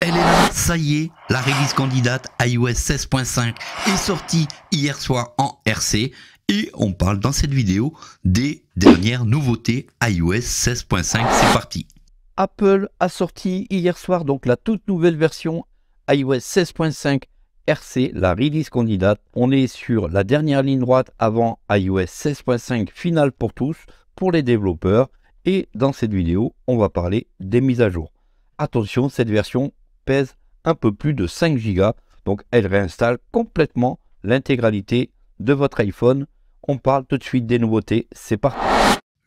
Elle est là, ça y est, la release candidate iOS 16.5 est sortie hier soir en RC et on parle dans cette vidéo des dernières nouveautés iOS 16.5. C'est parti. Apple a sorti hier soir donc la toute nouvelle version iOS 16.5 RC, la release candidate. On est sur la dernière ligne droite avant iOS 16.5 finale pour tous, pour les développeurs. Et dans cette vidéo, on va parler des mises à jour attention, cette version pèse un peu plus de 5 Go. Donc elle réinstalle complètement l'intégralité de votre iPhone. On parle tout de suite des nouveautés, c'est parti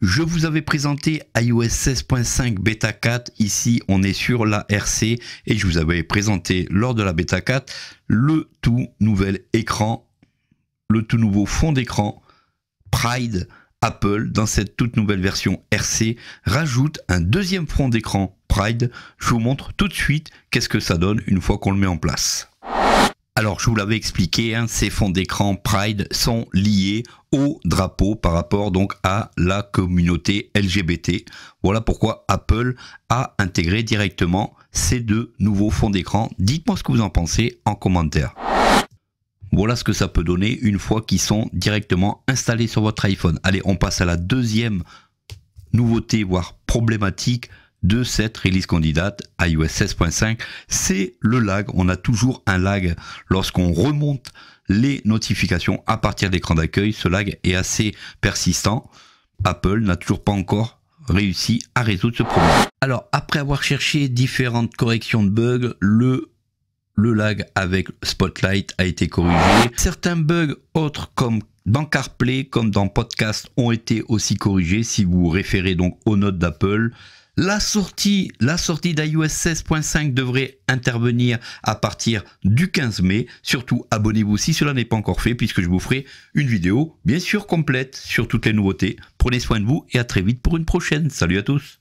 je vous avais présenté iOS 16.5 Beta 4, ici on est sur la RC, et je vous avais présenté lors de la Beta 4 le tout nouvel écran, le tout nouveau fond d'écran Pride Apple, dans cette toute nouvelle version RC, rajoute un deuxième fond d'écran je vous montre tout de suite qu'est-ce que ça donne une fois qu'on le met en place. Alors je vous l'avais expliqué, hein, ces fonds d'écran Pride sont liés au drapeau par rapport donc à la communauté LGBT. Voilà pourquoi Apple a intégré directement ces deux nouveaux fonds d'écran. Dites-moi ce que vous en pensez en commentaire. Voilà ce que ça peut donner une fois qu'ils sont directement installés sur votre iPhone. Allez, on passe à la deuxième nouveauté, voire problématique de cette release candidate iOS 16.5, c'est le lag. On a toujours un lag lorsqu'on remonte les notifications à partir d'écran d'accueil. Ce lag est assez persistant. Apple n'a toujours pas encore réussi à résoudre ce problème. Alors, après avoir cherché différentes corrections de bugs, le le lag avec Spotlight a été corrigé. Certains bugs autres comme dans CarPlay, comme dans Podcast, ont été aussi corrigés si vous vous référez donc aux notes d'Apple. La sortie, la sortie d'iOS 16.5 devrait intervenir à partir du 15 mai. Surtout, abonnez-vous si cela n'est pas encore fait, puisque je vous ferai une vidéo, bien sûr complète, sur toutes les nouveautés. Prenez soin de vous et à très vite pour une prochaine. Salut à tous